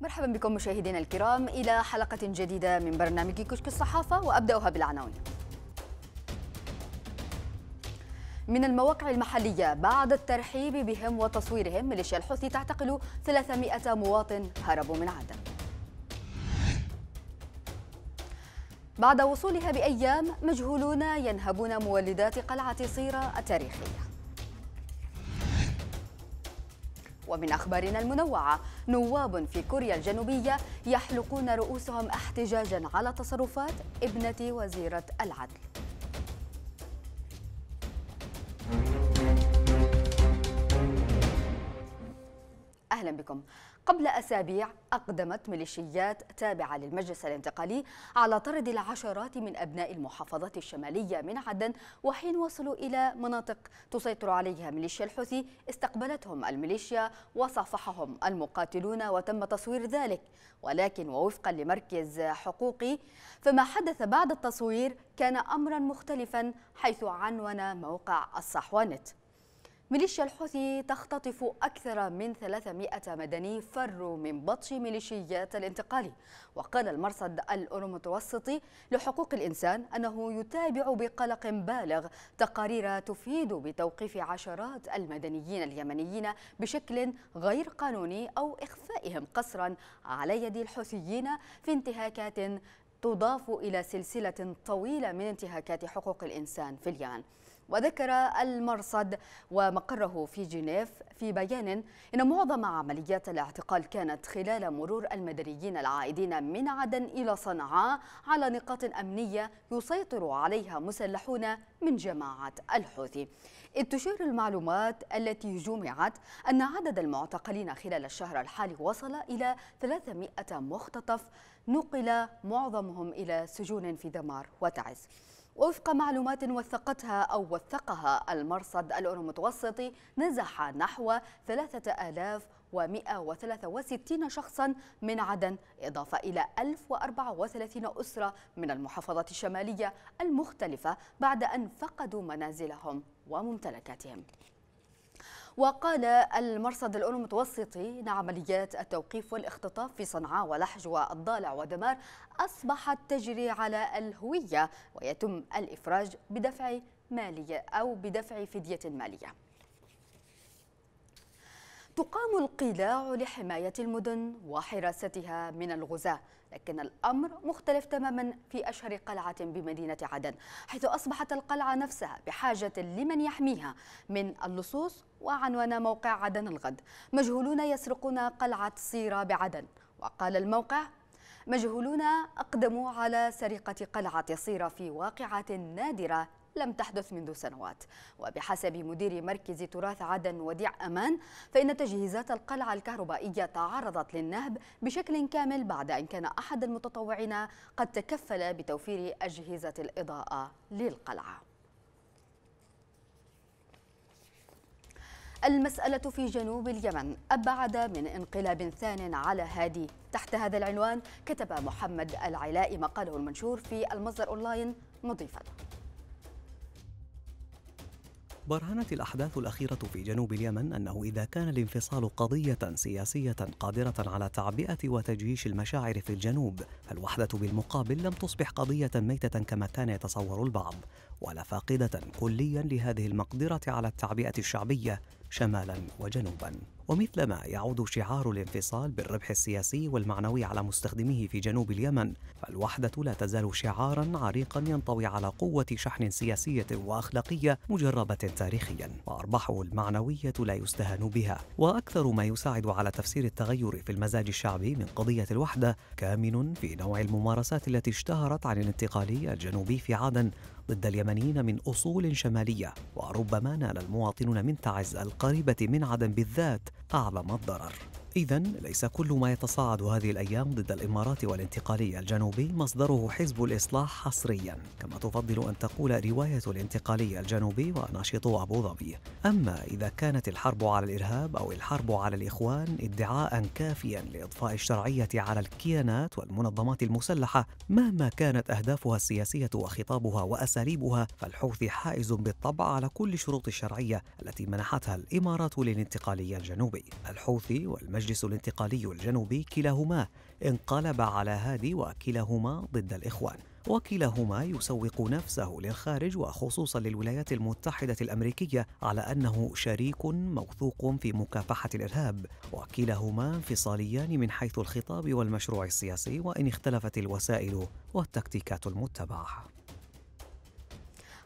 مرحبا بكم مشاهدينا الكرام إلى حلقة جديدة من برنامج كشك الصحافة وأبدأها بالعناوين من المواقع المحلية بعد الترحيب بهم وتصويرهم ميليشيا الحوثي تعتقل 300 مواطن هربوا من عدن بعد وصولها بأيام مجهولون ينهبون مولدات قلعة صيرة التاريخية ومن أخبارنا المنوعة نواب في كوريا الجنوبية يحلقون رؤوسهم احتجاجا على تصرفات ابنة وزيرة العدل أهلا بكم قبل أسابيع أقدمت ميليشيات تابعة للمجلس الانتقالي على طرد العشرات من أبناء المحافظات الشمالية من عدن وحين وصلوا إلى مناطق تسيطر عليها ميليشيا الحوثي استقبلتهم الميليشيا وصافحهم المقاتلون وتم تصوير ذلك ولكن ووفقا لمركز حقوقي فما حدث بعد التصوير كان أمرا مختلفا حيث عنون موقع الصحوانت ميليشيا الحوثي تختطف أكثر من 300 مدني فروا من بطش ميليشيات الانتقالي وقال المرصد الأورومتوسطي لحقوق الإنسان أنه يتابع بقلق بالغ تقارير تفيد بتوقيف عشرات المدنيين اليمنيين بشكل غير قانوني أو إخفائهم قسرا على يد الحوثيين في انتهاكات تضاف إلى سلسلة طويلة من انتهاكات حقوق الإنسان في اليمن وذكر المرصد ومقره في جنيف في بيان إن معظم عمليات الاعتقال كانت خلال مرور المدنيين العائدين من عدن إلى صنعاء على نقاط أمنية يسيطر عليها مسلحون من جماعة الحوثي إذ تشير المعلومات التي جمعت أن عدد المعتقلين خلال الشهر الحالي وصل إلى 300 مختطف نقل معظمهم إلى سجون في دمار وتعز وفق معلومات وثقتها أو وثقها المرصد الأورومتوسطي نزح نحو 3163 شخصا من عدن إضافة إلى 1034 أسرة من المحافظات الشمالية المختلفة بعد أن فقدوا منازلهم وممتلكاتهم وقال المرصد الأولي المتوسطي أن عمليات التوقيف والاختطاف في صنعاء ولحج والضالع ودمار أصبحت تجري على الهوية ويتم الإفراج بدفع مالية أو بدفع فدية مالية تقام القلاع لحماية المدن وحراستها من الغزاة لكن الأمر مختلف تماما في أشهر قلعة بمدينة عدن حيث أصبحت القلعة نفسها بحاجة لمن يحميها من اللصوص وعنوان موقع عدن الغد مجهولون يسرقون قلعة صيرة بعدن وقال الموقع مجهولون أقدموا على سرقة قلعة صيرة في واقعة نادرة لم تحدث منذ سنوات وبحسب مدير مركز تراث عدن وديع أمان فإن تجهيزات القلعة الكهربائية تعرضت للنهب بشكل كامل بعد أن كان أحد المتطوعين قد تكفل بتوفير أجهزة الإضاءة للقلعة المسألة في جنوب اليمن أبعد من انقلاب ثان على هادي تحت هذا العنوان كتب محمد العلاء مقاله المنشور في المصدر أونلاين مضيفاً برهنت الأحداث الأخيرة في جنوب اليمن أنه إذا كان الانفصال قضية سياسية قادرة على تعبئة وتجييش المشاعر في الجنوب فالوحدة بالمقابل لم تصبح قضية ميتة كما كان يتصور البعض، ولا فاقدة كليا لهذه المقدرة على التعبئة الشعبية شمالا وجنوبا. ومثلما يعود شعار الانفصال بالربح السياسي والمعنوي على مستخدميه في جنوب اليمن، فالوحدة لا تزال شعارا عريقا ينطوي على قوة شحن سياسية وأخلاقية مجربة تاريخيا، وأرباحه المعنوية لا يستهان بها، وأكثر ما يساعد على تفسير التغير في المزاج الشعبي من قضية الوحدة كامن في نوع الممارسات التي اشتهرت عن الانتقالي الجنوبي في عدن ضد اليمنيين من أصول شمالية وربما نال المواطنون من تعز القريبة من عدن بالذات أعظم الضرر إذا ليس كل ما يتصاعد هذه الأيام ضد الإمارات والانتقالية الجنوبي مصدره حزب الإصلاح حصريا كما تفضل أن تقول رواية الانتقالية الجنوبي وناشطو أبو ظبي أما إذا كانت الحرب على الإرهاب أو الحرب على الإخوان ادعاء كافيا لإضفاء الشرعية على الكيانات والمنظمات المسلحة مهما كانت أهدافها السياسية وخطابها وأساليبها فالحوثي حائز بالطبع على كل شروط الشرعية التي منحتها الإمارات للانتقالية الجنوبي الحوثي والمجلس المجلس الانتقالي الجنوبي كلاهما انقلب على هادي وكلاهما ضد الإخوان وكلاهما يسوق نفسه للخارج وخصوصا للولايات المتحدة الأمريكية على أنه شريك موثوق في مكافحة الإرهاب وكلاهما انفصاليان من حيث الخطاب والمشروع السياسي وإن اختلفت الوسائل والتكتيكات المتبعة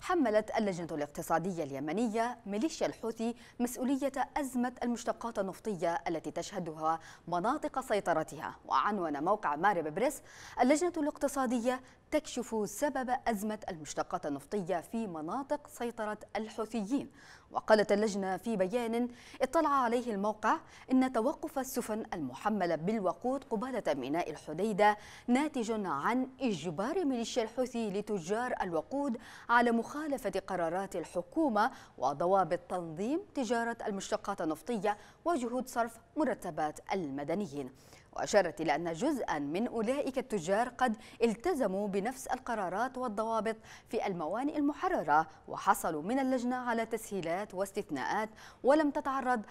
حملت اللجنة الاقتصادية اليمنية ميليشيا الحوثي مسؤولية أزمة المشتقات النفطية التي تشهدها مناطق سيطرتها وعنون موقع مارب بريس اللجنة الاقتصادية تكشف سبب أزمة المشتقات النفطية في مناطق سيطرة الحوثيين وقالت اللجنة في بيان اطلع عليه الموقع أن توقف السفن المحملة بالوقود قبالة ميناء الحديدة ناتج عن إجبار ميليشيا الحوثي لتجار الوقود على مخالفة قرارات الحكومة وضوابط تنظيم تجارة المشتقات النفطية وجهود صرف مرتبات المدنيين وأشارت إلى أن جزءا من أولئك التجار قد التزموا بنفس القرارات والضوابط في الموانئ المحررة وحصلوا من اللجنة على تسهيلات واستثناءات ولم تتعرض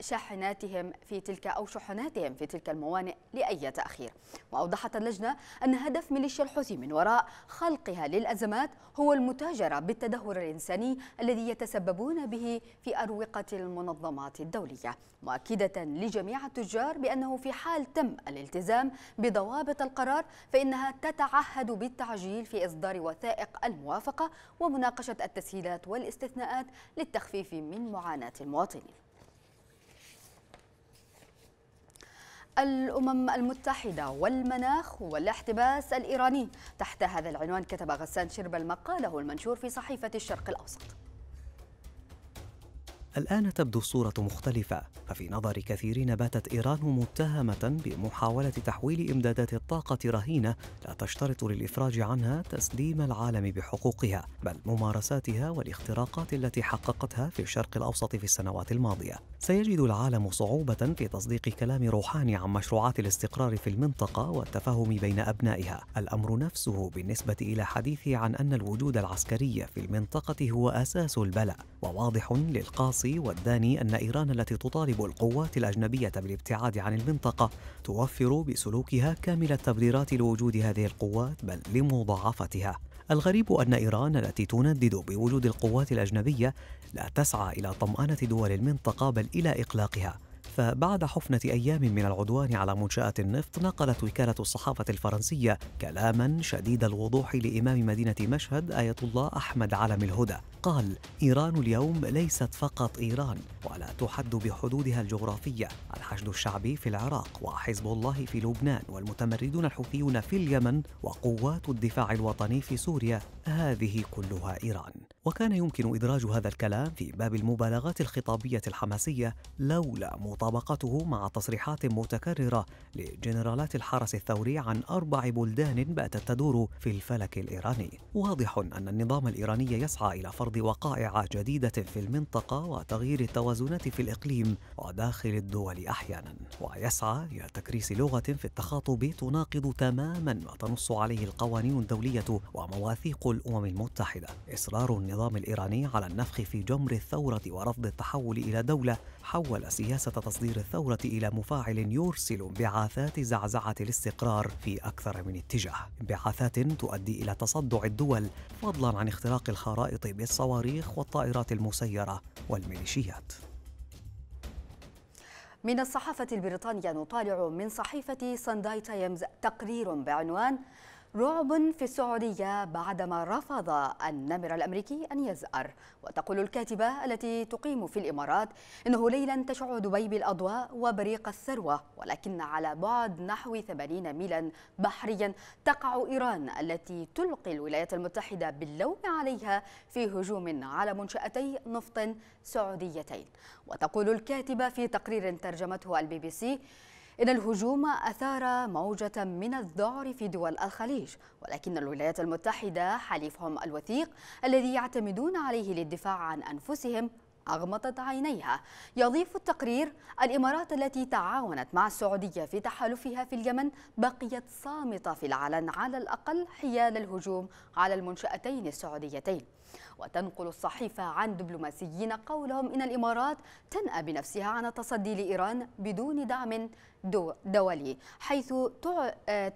شحناتهم في تلك أو شحناتهم في تلك الموانئ لأي تأخير وأوضحت اللجنة أن هدف ميليشيا الحوثي من وراء خلقها للأزمات هو المتاجرة بالتدهور الإنساني الذي يتسببون به في أروقة المنظمات الدولية مؤكدة لجميع التجار بأنه في حال يتم الالتزام بضوابط القرار فإنها تتعهد بالتعجيل في إصدار وثائق الموافقة ومناقشة التسهيلات والاستثناءات للتخفيف من معاناة المواطنين الأمم المتحدة والمناخ والاحتباس الإيراني تحت هذا العنوان كتب غسان شربل مقاله المنشور في صحيفة الشرق الأوسط الآن تبدو الصورة مختلفة، ففي نظر كثيرين باتت إيران متهمة بمحاولة تحويل إمدادات الطاقة رهينة لا تشترط للإفراج عنها تسليم العالم بحقوقها، بل ممارساتها والاختراقات التي حققتها في الشرق الأوسط في السنوات الماضية، سيجد العالم صعوبة في تصديق كلام روحاني عن مشروعات الاستقرار في المنطقة والتفاهم بين أبنائها، الأمر نفسه بالنسبة إلى حديثه عن أن الوجود العسكري في المنطقة هو أساس البلاء، وواضح للقاصي والداني أن إيران التي تطالب القوات الأجنبية بالابتعاد عن المنطقة توفر بسلوكها كامل التبريرات لوجود هذه القوات بل لمضاعفتها. الغريب أن إيران التي تندد بوجود القوات الأجنبية لا تسعى إلى طمأنة دول المنطقة بل إلى إقلاقها فبعد حفنة أيام من العدوان على منشآت النفط نقلت وكالة الصحافة الفرنسية كلاما شديد الوضوح لإمام مدينة مشهد آية الله أحمد علم الهدى قال إيران اليوم ليست فقط إيران ولا تحد بحدودها الجغرافية الحشد الشعبي في العراق وحزب الله في لبنان والمتمردون الحوثيون في اليمن وقوات الدفاع الوطني في سوريا هذه كلها إيران وكان يمكن إدراج هذا الكلام في باب المبالغات الخطابية الحماسية لولا مطابقته مع تصريحات متكررة لجنرالات الحرس الثوري عن أربع بلدان باتت تدور في الفلك الإيراني واضح أن النظام الإيراني يسعى إلى فرض وقائع جديدة في المنطقة وتغيير التوازنات في الإقليم وداخل الدول أحيانا ويسعى إلى تكريس لغة في التخاطب تناقض تماما ما تنص عليه القوانين الدولية ومواثيق الأمم المتحدة إصرار النظام الإيراني على النفخ في جمر الثورة ورفض التحول إلى دولة حول سياسة تصدير الثورة إلى مفاعل يرسل انبعاثات زعزعة الاستقرار في أكثر من اتجاه انبعاثات تؤدي إلى تصدع الدول فضلا عن اختراق الخرائط بالصواريخ والطائرات المسيرة والميليشيات من الصحافة البريطانية نطالع من صحيفة سانداي تايمز تقرير بعنوان رعب في السعودية بعدما رفض النمر الأمريكي أن يزأر وتقول الكاتبة التي تقيم في الإمارات إنه ليلا تشع دبي بالأضواء وبريق الثروة ولكن على بعد نحو 80 ميلا بحريا تقع إيران التي تلقي الولايات المتحدة باللوم عليها في هجوم على منشأتي نفط سعوديتين وتقول الكاتبة في تقرير ترجمته البي بي سي إن الهجوم أثار موجة من الذعر في دول الخليج ولكن الولايات المتحدة حليفهم الوثيق الذي يعتمدون عليه للدفاع عن أنفسهم أغمضت عينيها يضيف التقرير الإمارات التي تعاونت مع السعودية في تحالفها في اليمن بقيت صامتة في العلن على الأقل حيال الهجوم على المنشأتين السعوديتين وتنقل الصحيفة عن دبلوماسيين قولهم إن الإمارات تنأى بنفسها عن التصدي لإيران بدون دعم دولي حيث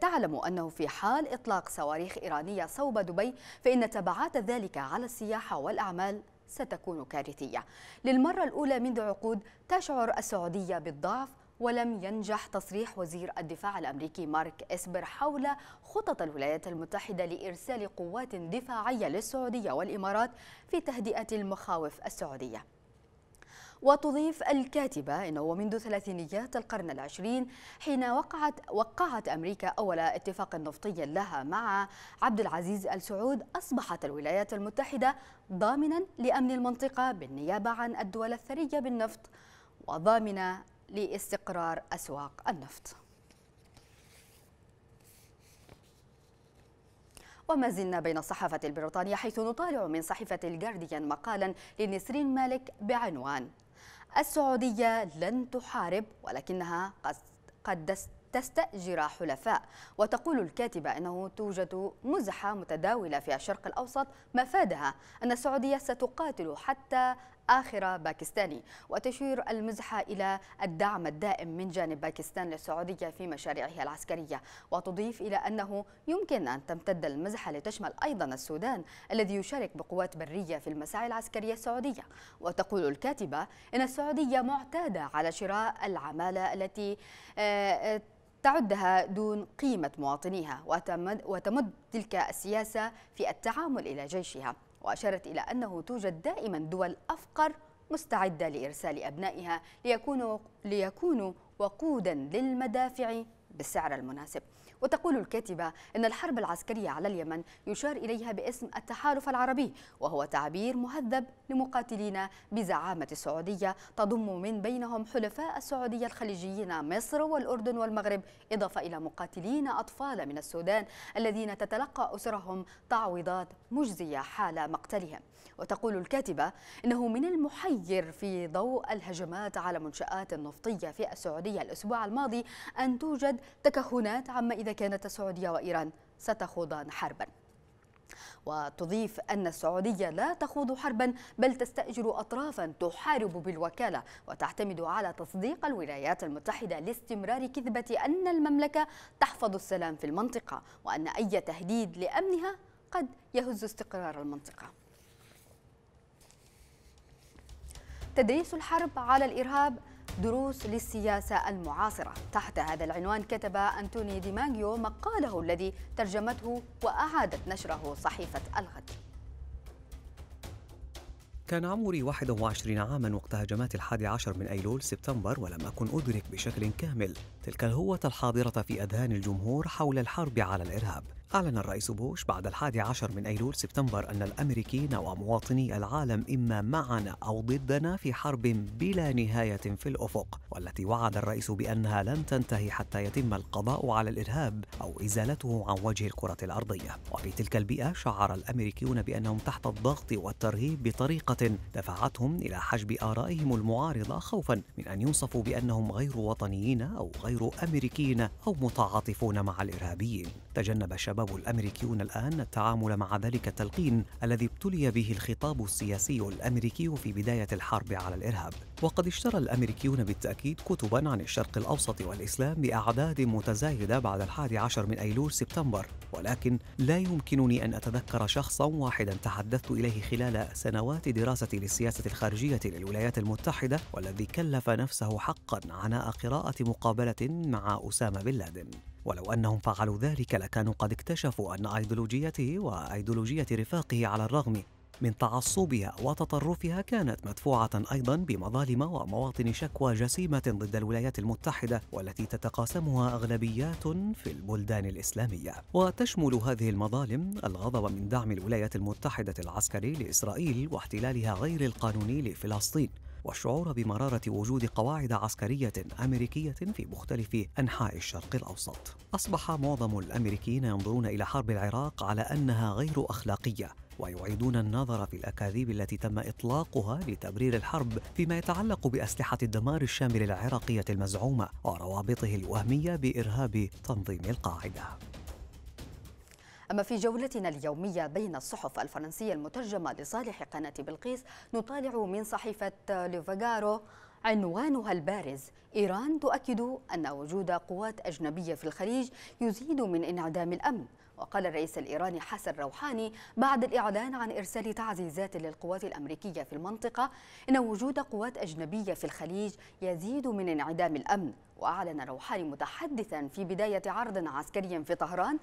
تعلم أنه في حال إطلاق صواريخ إيرانية صوب دبي فإن تبعات ذلك على السياحة والأعمال ستكون كارثية للمرة الأولى منذ عقود تشعر السعودية بالضعف ولم ينجح تصريح وزير الدفاع الأمريكي مارك إسبر حول خطط الولايات المتحدة لإرسال قوات دفاعية للسعودية والإمارات في تهدئة المخاوف السعودية وتضيف الكاتبة أنه منذ ثلاثينيات القرن العشرين حين وقعت, وقعت أمريكا أول اتفاق نفطي لها مع عبد العزيز السعود أصبحت الولايات المتحدة ضامنا لأمن المنطقة بالنيابة عن الدول الثرية بالنفط وضامنة لاستقرار أسواق النفط وما زلنا بين الصحافة البريطانية حيث نطالع من صحيفة الجارديان مقالا لنسرين مالك بعنوان السعودية لن تحارب ولكنها قد تستأجر حلفاء وتقول الكاتبة أنه توجد مزحة متداولة في الشرق الأوسط مفادها أن السعودية ستقاتل حتى آخر باكستاني وتشير المزحة إلى الدعم الدائم من جانب باكستان للسعودية في مشاريعها العسكرية وتضيف إلى أنه يمكن أن تمتد المزحة لتشمل أيضا السودان الذي يشارك بقوات برية في المساعي العسكرية السعودية وتقول الكاتبة إن السعودية معتادة على شراء العمالة التي آه، آه، تعدها دون قيمة مواطنيها وتمد, وتمد تلك السياسة في التعامل إلى جيشها وأشارت إلى أنه توجد دائما دول أفقر مستعدة لإرسال أبنائها ليكونوا, ليكونوا وقودا للمدافع بالسعر المناسب وتقول الكاتبة أن الحرب العسكرية على اليمن يشار إليها باسم التحالف العربي وهو تعبير مهذب لمقاتلين بزعامة السعودية تضم من بينهم حلفاء السعودية الخليجيين مصر والأردن والمغرب إضافة إلى مقاتلين أطفال من السودان الذين تتلقى أسرهم تعويضات مجزية حال مقتلهم وتقول الكاتبة إنه من المحير في ضوء الهجمات على منشآت النفطية في السعودية الأسبوع الماضي أن توجد تكهنات عما إذا كانت السعودية وإيران ستخوضان حربا وتضيف أن السعودية لا تخوض حربا بل تستأجر أطرافا تحارب بالوكالة وتعتمد على تصديق الولايات المتحدة لاستمرار كذبة أن المملكة تحفظ السلام في المنطقة وأن أي تهديد لأمنها قد يهز استقرار المنطقة تدريس الحرب على الإرهاب دروس للسياسة المعاصرة تحت هذا العنوان كتب أنتوني ديماغيو مقاله الذي ترجمته وأعادت نشره صحيفة الغد كان عمري 21 عاما وقت هجمات الحادي عشر من أيلول سبتمبر ولم أكن أدرك بشكل كامل تلك الهوة الحاضرة في أذهان الجمهور حول الحرب على الإرهاب أعلن الرئيس بوش بعد الحادي عشر من أيلول سبتمبر أن الأمريكيين ومواطني العالم إما معنا أو ضدنا في حرب بلا نهاية في الأفق والتي وعد الرئيس بأنها لن تنتهي حتى يتم القضاء على الإرهاب أو إزالته عن وجه الكرة الأرضية وفي تلك البيئة شعر الأمريكيون بأنهم تحت الضغط والترهيب بطريقة دفعتهم إلى حجب آرائهم المعارضة خوفا من أن يوصفوا بأنهم غير وطنيين أو غير أمريكيين أو متعاطفون مع الإرهابيين تجنب الشباب يتجنب الامريكيون الان التعامل مع ذلك التلقين الذي ابتلي به الخطاب السياسي الامريكي في بدايه الحرب على الارهاب وقد اشترى الامريكيون بالتاكيد كتبا عن الشرق الاوسط والاسلام باعداد متزايده بعد الحادي عشر من ايلول سبتمبر ولكن لا يمكنني ان اتذكر شخصا واحدا تحدثت اليه خلال سنوات دراستي للسياسه الخارجيه للولايات المتحده والذي كلف نفسه حقا عناء قراءه مقابله مع اسامه بن لادن ولو أنهم فعلوا ذلك لكانوا قد اكتشفوا أن أيديولوجيته وأيديولوجية رفاقه على الرغم من تعصبها وتطرفها كانت مدفوعة أيضا بمظالم ومواطن شكوى جسيمة ضد الولايات المتحدة والتي تتقاسمها أغلبيات في البلدان الإسلامية وتشمل هذه المظالم الغضب من دعم الولايات المتحدة العسكري لإسرائيل واحتلالها غير القانوني لفلسطين والشعور بمرارة وجود قواعد عسكرية أمريكية في مختلف أنحاء الشرق الأوسط. أصبح معظم الأمريكيين ينظرون إلى حرب العراق على أنها غير أخلاقية ويعيدون النظر في الاكاذيب التي تم اطلاقها لتبرير الحرب فيما يتعلق باسلحه الدمار الشامل العراقيه المزعومه وروابطه الوهميه بارهاب تنظيم القاعده أما في جولتنا اليومية بين الصحف الفرنسية المترجمة لصالح قناة بلقيس نطالع من صحيفة لوفاغارو عنوانها البارز إيران تؤكد أن وجود قوات أجنبية في الخليج يزيد من انعدام الأمن وقال الرئيس الإيراني حسن روحاني بعد الإعلان عن إرسال تعزيزات للقوات الأمريكية في المنطقة إن وجود قوات أجنبية في الخليج يزيد من انعدام الأمن وأعلن روحاني متحدثا في بداية عرض عسكري في طهران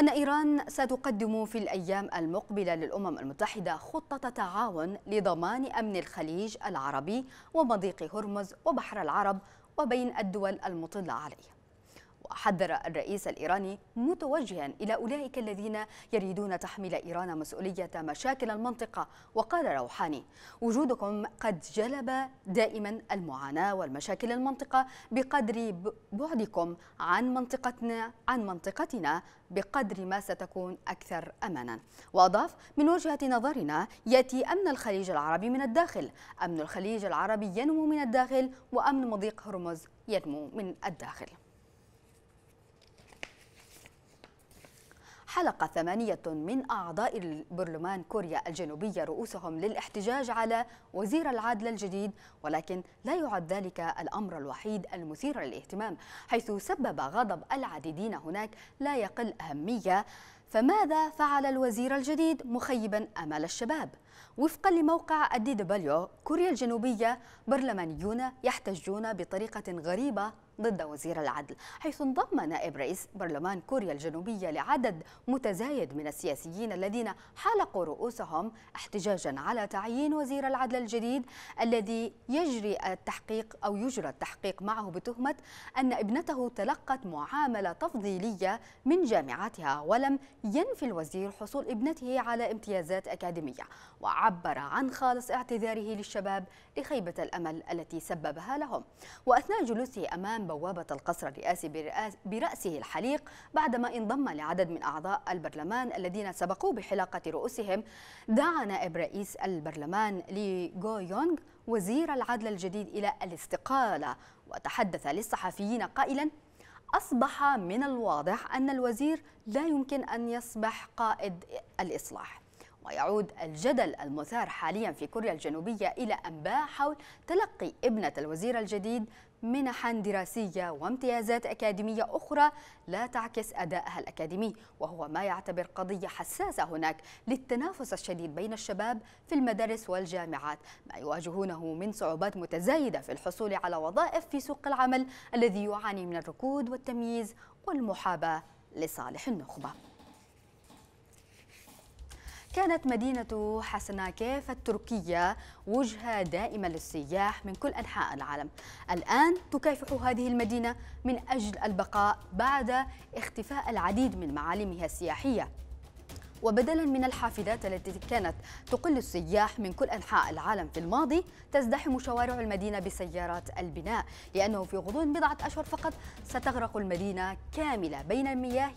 أن إيران ستقدم في الأيام المقبلة للأمم المتحدة خطة تعاون لضمان أمن الخليج العربي ومضيق هرمز وبحر العرب وبين الدول المطلة عليه وحذر الرئيس الإيراني متوجها إلى أولئك الذين يريدون تحميل إيران مسؤولية مشاكل المنطقة وقال روحاني وجودكم قد جلب دائما المعاناة والمشاكل المنطقة بقدر بعدكم عن منطقتنا عن منطقتنا بقدر ما ستكون أكثر أمانا وأضاف من وجهة نظرنا يأتي أمن الخليج العربي من الداخل أمن الخليج العربي ينمو من الداخل وأمن مضيق هرمز ينمو من الداخل حلق ثمانية من أعضاء البرلمان كوريا الجنوبية رؤوسهم للاحتجاج على وزير العدل الجديد ولكن لا يعد ذلك الأمر الوحيد المثير للاهتمام حيث سبب غضب العديدين هناك لا يقل أهمية فماذا فعل الوزير الجديد مخيبا امال الشباب؟ وفقا لموقع الدي دبليو كوريا الجنوبيه برلمانيون يحتجون بطريقه غريبه ضد وزير العدل حيث انضم نائب رئيس برلمان كوريا الجنوبية لعدد متزايد من السياسيين الذين حلقوا رؤوسهم احتجاجا على تعيين وزير العدل الجديد الذي يجري التحقيق أو يجرى التحقيق معه بتهمة أن ابنته تلقت معاملة تفضيلية من جامعتها ولم ينفي الوزير حصول ابنته على امتيازات أكاديمية وعبر عن خالص اعتذاره للشباب لخيبة الأمل التي سببها لهم وأثناء جلوسه أمام بوابة القصر الرئاسي برأسه الحليق بعدما انضم لعدد من أعضاء البرلمان الذين سبقوا بحلاقة رؤوسهم دعا نائب رئيس البرلمان لي جو يونغ وزير العدل الجديد إلى الاستقالة وتحدث للصحفيين قائلا أصبح من الواضح أن الوزير لا يمكن أن يصبح قائد الإصلاح ويعود الجدل المثار حاليا في كوريا الجنوبية إلى أنباء حول تلقي ابنة الوزير الجديد منحا دراسية وامتيازات أكاديمية أخرى لا تعكس أدائها الأكاديمي وهو ما يعتبر قضية حساسة هناك للتنافس الشديد بين الشباب في المدارس والجامعات ما يواجهونه من صعوبات متزايدة في الحصول على وظائف في سوق العمل الذي يعاني من الركود والتمييز والمحاباة لصالح النخبة كانت مدينة حسناكيف التركية وجهة دائمة للسياح من كل أنحاء العالم الآن تكافح هذه المدينة من أجل البقاء بعد اختفاء العديد من معالمها السياحية وبدلا من الحافلات التي كانت تقل السياح من كل أنحاء العالم في الماضي تزدحم شوارع المدينة بسيارات البناء لأنه في غضون بضعة أشهر فقط ستغرق المدينة كاملة بين مياه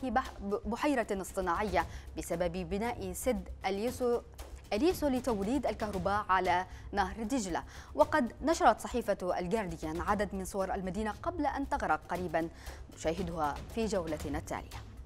بحيرة اصطناعية بسبب بناء سد اليسو أليسو لتوليد الكهرباء على نهر دجلة وقد نشرت صحيفة الجارديان عدد من صور المدينة قبل أن تغرق قريبا نشاهدها في جولتنا التالية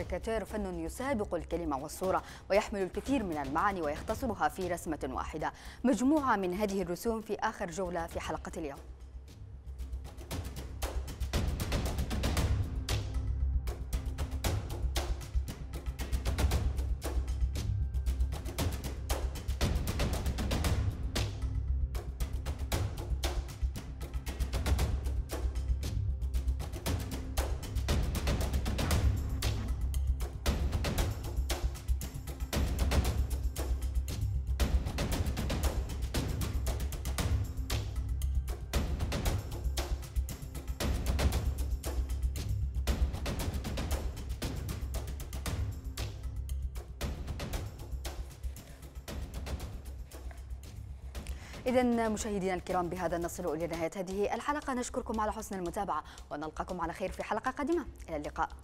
الكاريكاتير فن يسابق الكلمة والصورة ويحمل الكثير من المعاني ويختصرها في رسمة واحدة مجموعة من هذه الرسوم في آخر جولة في حلقة اليوم إذا مشاهدينا الكرام بهذا نصل إلى نهاية هذه الحلقة نشكركم على حسن المتابعة ونلقاكم على خير في حلقة قادمة إلى اللقاء